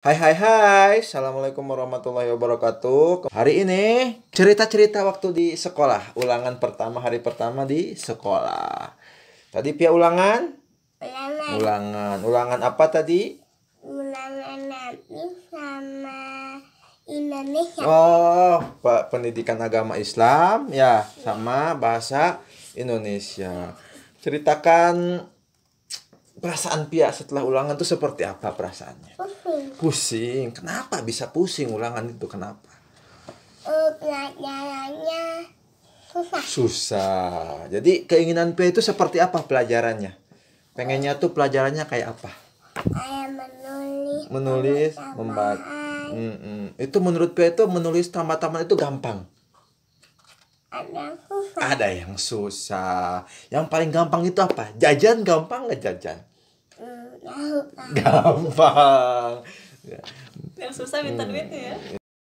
Hai hai hai, Assalamualaikum warahmatullahi wabarakatuh Hari ini cerita-cerita waktu di sekolah Ulangan pertama, hari pertama di sekolah Tadi Pia ulangan? Ulangan Ulangan, ulangan apa tadi? Ulangan Nabi sama Indonesia Oh, pendidikan agama Islam Ya, sama bahasa Indonesia Ceritakan perasaan Pia setelah ulangan tuh seperti apa perasaannya? Pusing. Pusing. Kenapa bisa pusing ulangan itu? Kenapa? Uh, pelajarannya susah. Susah. Jadi keinginan Pia itu seperti apa pelajarannya? Pengennya tuh pelajarannya kayak apa? Kayak menulis. Menulis, membaca. Mm -mm. Itu menurut Pia itu menulis tambah tambah itu gampang. Ada yang susah. Ada yang susah. Yang paling gampang itu apa? Jajan gampang nggak jajan? Gampang. Yang susah minta duitnya ya.